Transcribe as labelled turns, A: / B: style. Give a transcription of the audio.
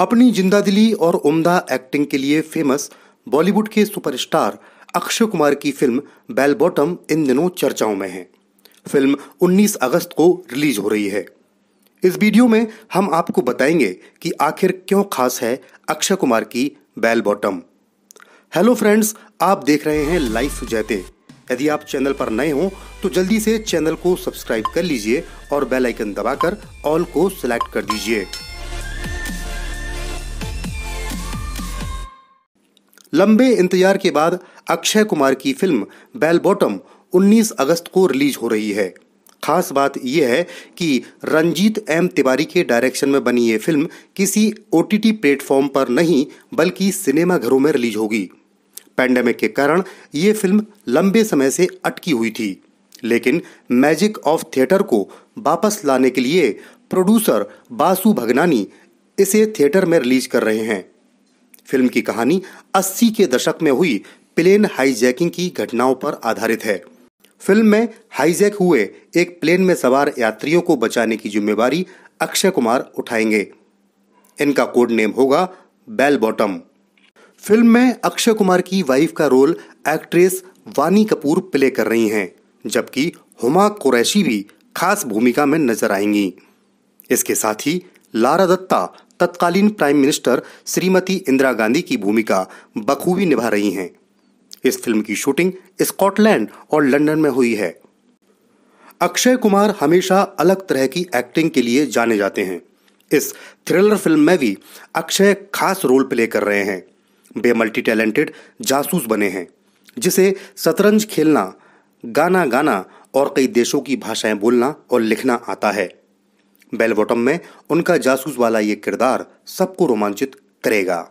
A: अपनी जिंदा दिली और उम्दा एक्टिंग के लिए फेमस बॉलीवुड के सुपरस्टार अक्षय कुमार की फिल्म बेल बॉटम इन दिनों चर्चाओं में है फिल्म 19 अगस्त को रिलीज हो रही है इस वीडियो में हम आपको बताएंगे कि आखिर क्यों खास है अक्षय कुमार की बेल बॉटम हेलो फ्रेंड्स आप देख रहे हैं लाइफ जैते यदि आप चैनल पर नए हो तो जल्दी से चैनल को सब्सक्राइब कर लीजिए और बेल आइकन दबाकर ऑल को सिलेक्ट कर दीजिए लंबे इंतजार के बाद अक्षय कुमार की फिल्म बेल बॉटम 19 अगस्त को रिलीज हो रही है खास बात यह है कि रंजीत एम तिवारी के डायरेक्शन में बनी ये फिल्म किसी ओ प्लेटफॉर्म पर नहीं बल्कि सिनेमा घरों में रिलीज होगी पैंडेमिक के कारण ये फिल्म लंबे समय से अटकी हुई थी लेकिन मैजिक ऑफ थिएटर को वापस लाने के लिए प्रोड्यूसर बासु भगनानी इसे थिएटर में रिलीज कर रहे हैं फिल्म की कहानी 80 के दशक में हुई प्लेन हाईजैकिंग की घटनाओं पर आधारित है फिल्म में हाईजैक हुए एक प्लेन में सवार यात्रियों को बचाने की जिम्मेवारी अक्षय कुमार उठाएंगे इनका कोड नेम होगा बेल बॉटम फिल्म में अक्षय कुमार की वाइफ का रोल एक्ट्रेस वानी कपूर प्ले कर रही हैं जबकि हुमा कुरैशी भी खास भूमिका में नजर आएंगी इसके साथ ही लारा दत्ता तत्कालीन प्राइम मिनिस्टर श्रीमती इंदिरा गांधी की भूमिका बखूबी निभा रही हैं इस फिल्म की शूटिंग स्कॉटलैंड और लंदन में हुई है अक्षय कुमार हमेशा अलग तरह की एक्टिंग के लिए जाने जाते हैं इस थ्रिलर फिल्म में भी अक्षय खास रोल प्ले कर रहे हैं वे मल्टी टैलेंटेड जासूस बने हैं जिसे शतरंज खेलना गाना गाना और कई देशों की भाषाएं बोलना और लिखना आता है बेलबॉटम में उनका जासूस वाला ये किरदार सबको रोमांचित करेगा